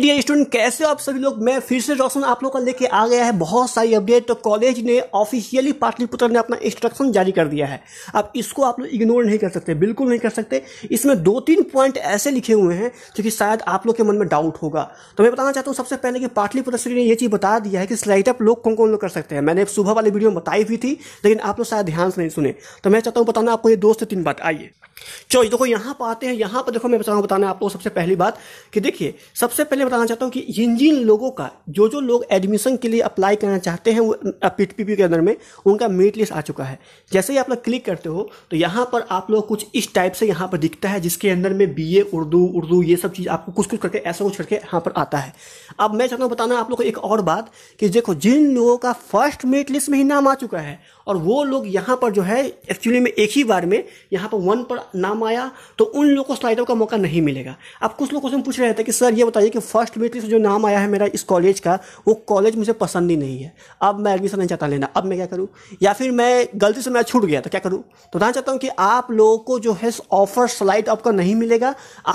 dear student कैसे हो आप सभी लोग मैं फिर से रोशन आप लोग का लेके आ गया है बहुत सारी अपडेट तो कॉलेज ने ऑफिशियली पाटलिपुत्र ने अपना इंस्ट्रक्शन जारी कर दिया है अब इसको आप लोग इग्नोर नहीं कर सकते बिल्कुल नहीं कर सकते इसमें दो तीन पॉइंट ऐसे लिखे हुए हैं जो कि शायद आप लोग के मन में डाउट होगा तो मैं बताना चाहता हूँ सबसे पहले कि पाटलिपुत्र श्री ने यह चीज़ बता दिया है कि स्लाइटअप लोग कौन कौन लोग कर सकते हैं मैंने सुबह वाली वीडियो बताई भी थी लेकिन आप लोग शायद ध्यान से नहीं सुने तो मैं चाहता हूँ बताना आपको ये दो से तीन बात आइए चलो देखो यहाँ पर आते हैं यहाँ पर देखो मैं बताना रहा हूँ बताना सबसे पहली बात कि देखिए सबसे पहले बताना चाहता हूँ कि जिन जिन लोगों का जो जो लोग एडमिशन के लिए अप्लाई करना चाहते हैं वो पी के अंदर में उनका मेरिट लिस्ट आ चुका है जैसे ही आप लोग क्लिक करते हो तो यहाँ पर आप लोग कुछ इस टाइप से यहाँ पर दिखता है जिसके अंदर में बी उर्दू उर्दू ये सब चीज़ आपको कुछ कुछ करके ऐसा कुछ करके यहाँ पर आता है अब मैं चाहता हूँ बताना आप लोग को एक और बात कि देखो जिन लोगों का फर्स्ट मेरिट लिस्ट में ही नाम आ चुका है और वो लोग यहाँ पर जो है एक्चुअली में एक ही बार में यहाँ पर वन पर नाम आया तो उन लोगों को स्लाइडर का मौका नहीं मिलेगा अब कुछ लोग क्वेश्चन पूछ रहे थे कि सर ये बताइए कि फर्स्ट फर्स्ट मेरिट लिस्ट जो नाम आया है मेरा इस कॉलेज का वो कॉलेज मुझे पसंद ही नहीं है अब मैं एडमिशन नहीं चाहता लेना अब मैं क्या करूँ या फिर मैं गलती से मैं छूट गया तो क्या करूँ तो बताना चाहता हूँ कि आप लोगों को जो है ऑफर स्लाइड आपका नहीं मिलेगा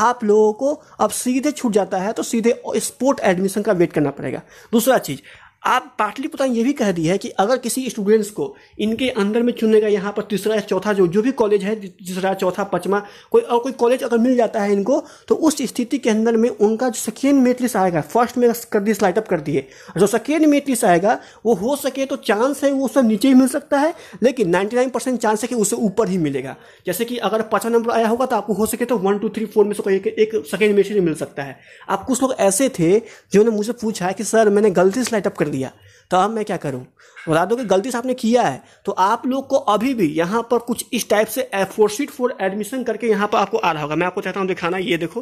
आप लोगों को अब सीधे छूट जाता है तो सीधे स्पोर्ट एडमिशन का वेट करना पड़ेगा दूसरा चीज़ आप पाटलिपुत्र ने यह भी कह दी है कि अगर किसी स्टूडेंट्स को इनके अंदर में चुनेगा यहाँ पर तीसरा या चौथा जो जो भी कॉलेज है तीसरा चौथा पचमा कोई और कोई कॉलेज अगर मिल जाता है इनको तो उस स्थिति के अंदर में उनका जो सेकेंड मेट लिस्ट आएगा फर्स्ट में कर दिए स्लाइड अप कर दिए जो सेकेंड मेट लिस्ट आएगा वो हो सके तो चांस है वो उससे नीचे ही मिल सकता है लेकिन नाइन्टी नाइन परसेंट चांस है कि उससे ऊपर ही मिलेगा जैसे कि अगर पाँचा नंबर आया होगा तो आपको हो सके तो वन टू थ्री फोर में से कोई एक, सेकेंड मेट लिस्ट मिल सकता है आप कुछ लोग ऐसे थे जिन्होंने मुझसे पूछा है कि सर मैंने गलती स्लाइड अप कर दिया तो अब मैं क्या करूं बता दो कि गलती से आपने किया है तो आप लोग को अभी भी यहां पर कुछ इस टाइप से प्रोसीड फॉर एडमिशन करके यहां पर आपको आ रहा होगा मैं आपको चाहता हूं दिखाना ये देखो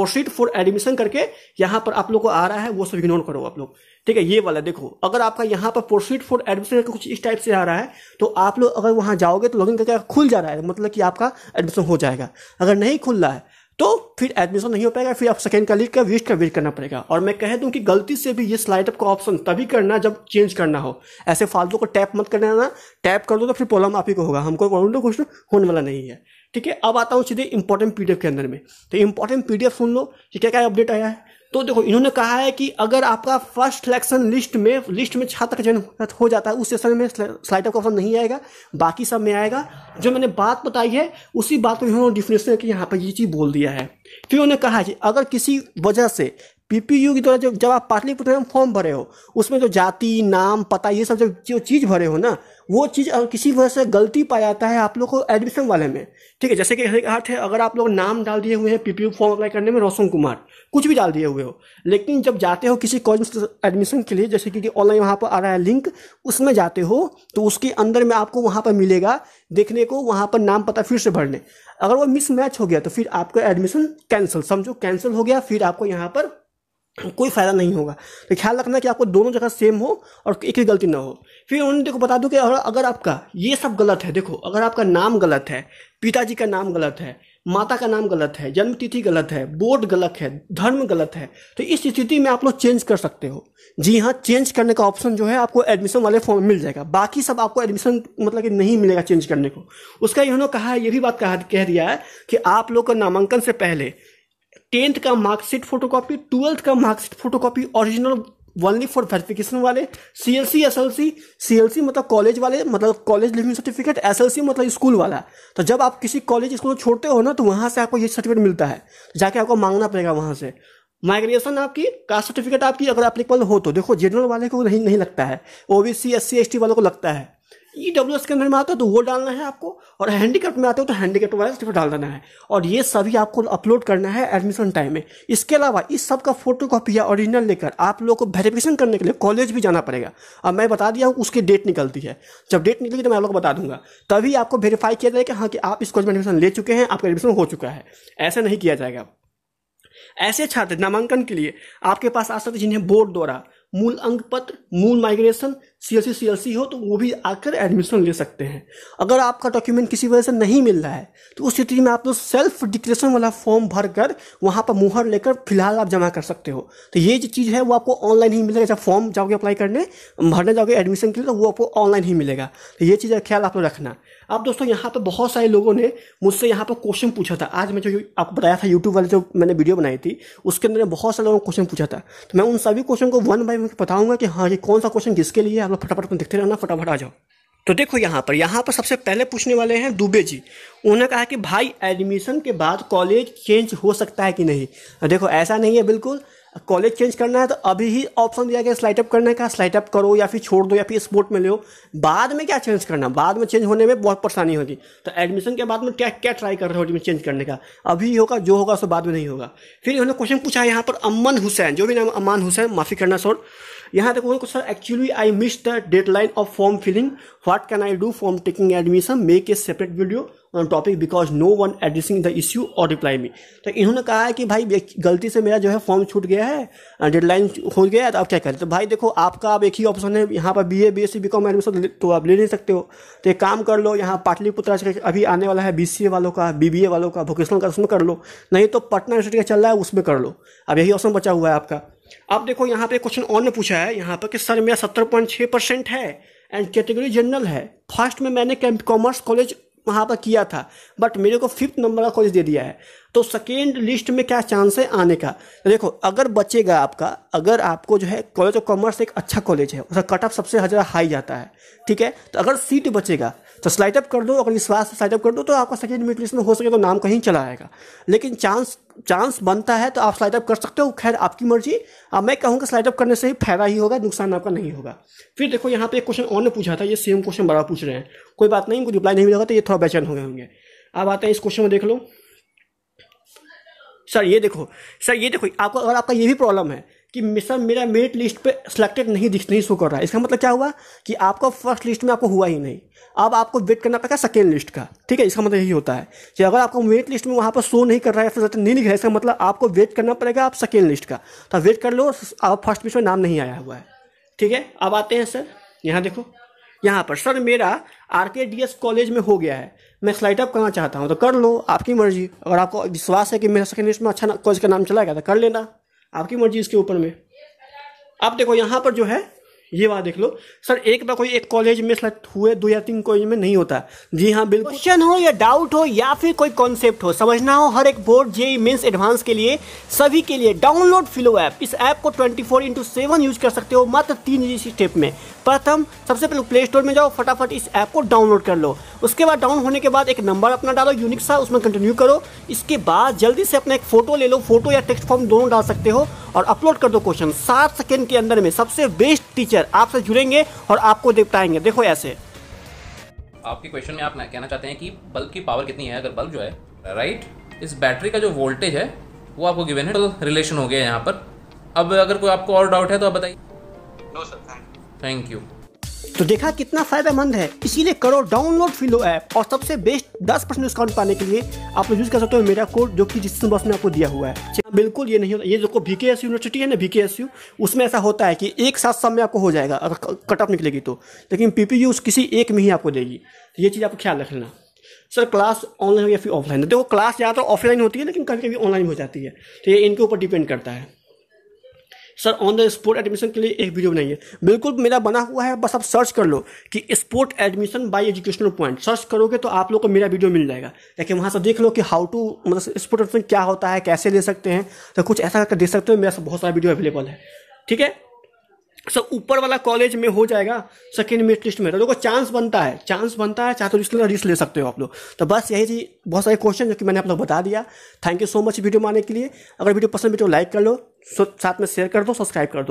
प्रोसीड फॉर एडमिशन करके यहां पर आप लोग को आ रहा है वो सब इग्नोर करो आप लोग ठीक है ये वाला देखो अगर आपका यहाँ पर प्रोसीड फॉर एडमिशन करके कुछ इस टाइप से आ रहा है तो आप लोग अगर वहां जाओगे तो लॉग करके खुल जा रहा है मतलब कि आपका एडमिशन हो जाएगा अगर नहीं खुल रहा है तो फिर एडमिशन नहीं हो पाएगा फिर आप सेकेंड का लिख का वेस्ट का वेट करना पड़ेगा और मैं कह दूं कि गलती से भी ये स्लाइड अप का ऑप्शन तभी करना जब चेंज करना हो ऐसे फालतू को टैप मत करना ना टैप कर दो तो फिर प्रॉब्लम आप ही को होगा हमको करोड़ कुछ होने वाला नहीं है ठीक है अब आता हूँ सीधे इंपॉर्टेंट पीडीएफ के अंदर में तो इंपॉर्टेंट पीडीएफ सुन लो कि क्या क्या अपडेट आया है तो देखो इन्होंने कहा है कि अगर आपका फर्स्ट सिलेक्शन लिस्ट में लिस्ट में छात्र का चयन हो जाता है उस सेशन में स्लाइड का ऑप्शन नहीं आएगा बाकी सब में आएगा जो मैंने बात बताई है उसी बात को इन्होंने डिफिनेशन कि यहाँ पर ये चीज़ बोल दिया है फिर उन्होंने कहा है कि अगर किसी वजह से यू की द्वारा जो जब आप पाटलिपुत्र में फॉर्म भरे हो उसमें जो जाति नाम पता ये सब जो जो चीज़ भरे हो ना वो चीज़ अगर किसी वजह से गलती पाया जाता है आप लोग को एडमिशन वाले में ठीक है जैसे कि अर्थ है अगर आप लोग नाम डाल दिए हुए हैं पीपीयू फॉर्म अप्लाई करने में रोशन कुमार कुछ भी डाल दिए हुए हो लेकिन जब जाते हो किसी कॉलेज एडमिशन के लिए जैसे कि ऑनलाइन वहाँ पर आ रहा है लिंक उसमें जाते हो तो उसके अंदर में आपको वहाँ पर मिलेगा देखने को वहाँ पर नाम पता फिर से भरने अगर वो मिसमैच हो गया तो फिर आपका एडमिशन कैंसिल समझो कैंसिल हो गया फिर आपको यहाँ पर कोई फ़ायदा नहीं होगा तो ख्याल रखना कि आपको दोनों जगह सेम हो और एक ही गलती ना हो फिर उन्होंने देखो बता दूं कि अगर आपका ये सब गलत है देखो अगर आपका नाम गलत है पिताजी का नाम गलत है माता का नाम गलत है जन्मतिथि गलत है बोर्ड गलत है धर्म गलत है तो इस स्थिति में आप लोग चेंज कर सकते हो जी हाँ चेंज करने का ऑप्शन जो है आपको एडमिशन वाले फॉर्म मिल जाएगा बाकी सब आपको एडमिशन मतलब कि नहीं मिलेगा चेंज करने को उसका इन्होंने कहा है ये भी बात कह दिया है कि आप लोग का नामांकन से पहले टेंथ का मार्कशीट फोटोकॉपी ट्वेल्थ का marksheet photocopy original only for verification वाले C L C S L C C L C मतलब कॉलेज वाले मतलब college leaving certificate S L C मतलब स्कूल वाला तो जब आप किसी कॉलेज स्कूल छोड़ते हो ना तो वहाँ से आपको ये सर्टिफिकेट मिलता है जाके आपको मांगना पड़ेगा वहाँ से माइग्रेशन आपकी कास्ट सर्टिफिकेट आपकी अगर अप्लीकेबल हो तो देखो जनरल वाले को नहीं नहीं लगता है O B C S C S T वालों को लगता है ई डब्ल्यू एस के अंदर में आता है तो वो डालना है आपको और हैंडीक्राफ्ट में आते हो तो हैंडीक्राफ्ट वाला सर्टिफिकेट डाल देना है और ये सभी आपको अपलोड करना है एडमिशन टाइम में इसके अलावा इस सब का फोटो कॉपी या ओरिजिनल लेकर आप लोग को वेरिफिकेशन करने के लिए कॉलेज भी जाना पड़ेगा अब मैं बता दिया हूँ उसकी डेट निकलती है जब डेट निकलेगी तो मैं आप लोग को बता दूंगा तभी आपको वेरीफाई किया जाएगा कि हाँ कि आप इस कॉलेज में एडमिशन ले चुके हैं आपका एडमिशन हो चुका है ऐसे नहीं किया जाएगा ऐसे छात्र नामांकन के लिए आपके पास आ सकते जिन्हें बोर्ड द्वारा मूल अंग पत्र मूल माइग्रेशन सीएलसी सीएलसी हो तो वो भी आकर एडमिशन ले सकते हैं अगर आपका डॉक्यूमेंट किसी वजह से नहीं मिल रहा है तो उस स्थिति में आप लोग सेल्फ डिक्लेरेशन वाला फॉर्म भर कर वहाँ पर मुहर लेकर फिलहाल आप जमा कर सकते हो तो ये जो चीज़ है वो आपको ऑनलाइन ही मिलेगा जब फॉर्म जाओगे अप्लाई करने भरने जाओगे एडमिशन के लिए तो वो आपको ऑनलाइन ही मिलेगा तो ये चीज़ का ख्याल आप लोग रखना अब दोस्तों यहाँ पर बहुत सारे लोगों ने मुझसे यहाँ पर क्वेश्चन पूछा था आज मैं जो आपको बताया था यूट्यूब वाले जो मैंने वीडियो बनाई थी उसके अंदर बहुत सारे लोगों ने क्वेश्चन पूछा था तो मैं उन सभी क्वेश्चन को वन बाई मैं बताऊंगा कि हाँ ये कौन सा क्वेश्चन किसके लिए आप लोग फटाफट को देखते रहना फटाफट आ जाओ तो देखो यहाँ पर यहाँ पर सबसे पहले पूछने वाले हैं दुबे जी उन्होंने कहा कि भाई एडमिशन के बाद कॉलेज चेंज हो सकता है कि नहीं देखो ऐसा नहीं है बिल्कुल कॉलेज चेंज करना है तो अभी ही ऑप्शन दिया गया स्लाइट अप करने का स्लाइट अप करो या फिर छोड़ दो या फिर स्पोर्ट में लो बाद में क्या चेंज करना बाद में चेंज होने में बहुत परेशानी होगी तो एडमिशन के बाद में क्या क्या ट्राई कर रहे हो एडमिशन चेंज करने का अभी होगा जो होगा सो बाद में नहीं होगा फिर इन्होंने क्वेश्चन पूछा यहाँ पर अमन हुसैन जो भी नाम अमान हुसैन माफ़ी करना सोर यहाँ देखो उन्होंने sir actually I miss the deadline of form filling what can I do form taking admission make a separate video topic because no one addressing the issue और रिप्लाई मी तो इन्होंने कहा है कि भाई गलती से मेरा जो है फॉर्म छूट गया है डेडलाइन हो गया है तो आप क्या करें तो भाई देखो आपका अब एक ही ऑप्शन है यहाँ पर B A B S C B com admission तो आप ले नहीं सकते हो तो एक काम कर लो यहाँ पाटलिपुत्र अभी आने वाला है बी सी ए वालों का बी बी ए वालों का वोकेशनल का उसमें कर लो नहीं तो पटना यूनिवर्सिटी का चल रहा है उसमें कर लो अब यही ऑप्शन बचा हुआ है आपका अब देखो यहाँ पे क्वेश्चन और ने पूछा है यहाँ पर कि सर मेरा सत्तर पॉइंट छः परसेंट है एंड कैटेगरी जनरल है फर्स्ट में मैंने कॉमर्स कॉलेज वहाँ पर किया था बट मेरे को फिफ्थ नंबर का कॉलेज दे दिया है तो सेकेंड लिस्ट में क्या चांस है आने का देखो अगर बचेगा आपका अगर आपको जो है कॉलेज ऑफ कॉमर्स एक अच्छा कॉलेज है उसका कट ऑफ सबसे हज़ार हाई जाता है ठीक है तो अगर सीट बचेगा तो स्लाइट अप कर दो अगर विश्वास से स्लाइट अप कर दो तो आपका सेकेंड में हो सके तो नाम कहीं चला आएगा लेकिन चांस चांस बनता है तो आप स्लाइड अप कर सकते हो खैर आपकी मर्जी अब मैं कहूँगा स्लाइड अप करने से ही फायदा ही होगा नुकसान आपका नहीं होगा फिर देखो यहाँ पे एक क्वेश्चन और ने पूछा था ये सेम क्वेश्चन बड़ा पूछ रहे हैं कोई बात नहीं उनको रिप्लाई नहीं मिलेगा तो ये थोड़ा बेचैन हो गए होंगे अब आते हैं इस क्वेश्चन में देख लो सर ये देखो सर ये देखो आपको अगर आपका ये भी प्रॉब्लम है कि मिशन मेरा मेरिट लिस्ट पे सिलेक्टेड नहीं दिख नहीं शो कर रहा है इसका मतलब क्या हुआ कि आपको फर्स्ट लिस्ट में आपको हुआ ही नहीं अब आपको वेट करना पड़ेगा सेकेंड लिस्ट का ठीक है इसका मतलब यही होता है कि अगर आपको मेरिट लिस्ट में वहाँ पर शो नहीं कर रहा है फिर नहीं रहा है इसका मतलब आपको वेट करना पड़ेगा आप सेकेंड लिस्ट का तो वेट कर लो आप फर्स्ट लिस्ट में नाम नहीं आया हुआ है ठीक है अब आते हैं सर यहाँ देखो यहाँ पर सर मेरा आर के डी एस कॉलेज में हो गया है मैं स्लाइड अप करना चाहता हूँ तो कर लो आपकी मर्जी अगर आपको विश्वास है कि मेरा सेकेंड लिस्ट में अच्छा कॉलेज का नाम चलाएगा तो कर लेना आपकी मर्जी इसके ऊपर में आप देखो यहाँ पर जो है ये बात देख लो सर एक ना कोई एक कॉलेज में सेलेक्ट हुए दो या तीन कॉलेज में नहीं होता जी हाँ बिल्कुल क्वेश्चन हो या डाउट हो या फिर कोई कॉन्सेप्ट हो समझना हो हर एक बोर्ड जे मीन्स एडवांस के लिए सभी के लिए डाउनलोड फिलो ऐप इस ऐप को twenty four into seven use कर सकते हो मात्र तीन स्टेप में प्रथम सबसे पहले प्ले स्टोर में जाओ फटाफट इस ऐप को डाउनलोड कर लो उसके बाद डाउन होने के बाद एक नंबर अपना डालो यूनिक सा उसमें कंटिन्यू करो इसके बाद जल्दी से अपना एक फोटो ले लो फोटो या टेक्स्ट फॉर्म दोनों डाल सकते हो और अपलोड कर दो क्वेश्चन सात सेकेंड के अंदर में सबसे बेस्ट टीचर लेकर आपसे जुड़ेंगे और आपको देख पाएंगे देखो ऐसे आपके क्वेश्चन में आप कहना चाहते हैं कि बल्ब की पावर कितनी है अगर बल्ब जो है राइट इस बैटरी का जो वोल्टेज है वो आपको गिवन है तो रिलेशन हो गया यहाँ पर अब अगर कोई आपको और डाउट है तो आप बताइए नो सर थैंक यू तो देखा कितना फायदेमंद है इसीलिए करो डाउनलोड फिलो ऐप और सबसे बेस्ट 10 परसेंट डिस्काउंट पाने के लिए आप यूज कर सकते हो मेरा कोड जो कि जिस बॉक्स में आपको दिया हुआ है हाँ, बिल्कुल ये नहीं होता ये जो बीके एस यूनिवर्सिटी है ना वी के एस यू उसमें ऐसा होता है कि एक साथ सब में आपको हो जाएगा अगर कट ऑफ निकलेगी तो लेकिन पी पी यू किसी एक में ही आपको देगी तो ये चीज़ आपको ख्याल रखना सर क्लास ऑनलाइन या फिर ऑफलाइन देखो क्लास या तो ऑफलाइन होती है लेकिन कभी कभी ऑनलाइन हो जाती है तो ये इनके ऊपर डिपेंड करता है sir on the sport admission के लिए एक वीडियो बनाइए बिल्कुल मेरा बना हुआ है बस आप सर्च कर लो कि sport admission by educational point search करोगे तो आप लोग को मेरा वीडियो मिल जाएगा लेकिन वहाँ से देख लो कि हाउ टू मतलब स्पोर्ट एडमिशन क्या होता है कैसे ले सकते हैं तो कुछ ऐसा करके देख सकते हो मेरा बहुत सारा वीडियो अवेलेबल है ठीक है सर ऊपर वाला कॉलेज में हो जाएगा सेकेंड मेरिट लिस्ट में तो देखो चांस बनता है चांस बनता है चाहे तो इसलिए रिस्क ले सकते हो आप लोग तो बस यही थी बहुत सारे क्वेश्चन जो कि मैंने आप लोग बता दिया thank you so much video माने के लिए अगर वीडियो पसंद तो लाइक कर लो साथ में शेयर कर दो सब्सक्राइब कर दो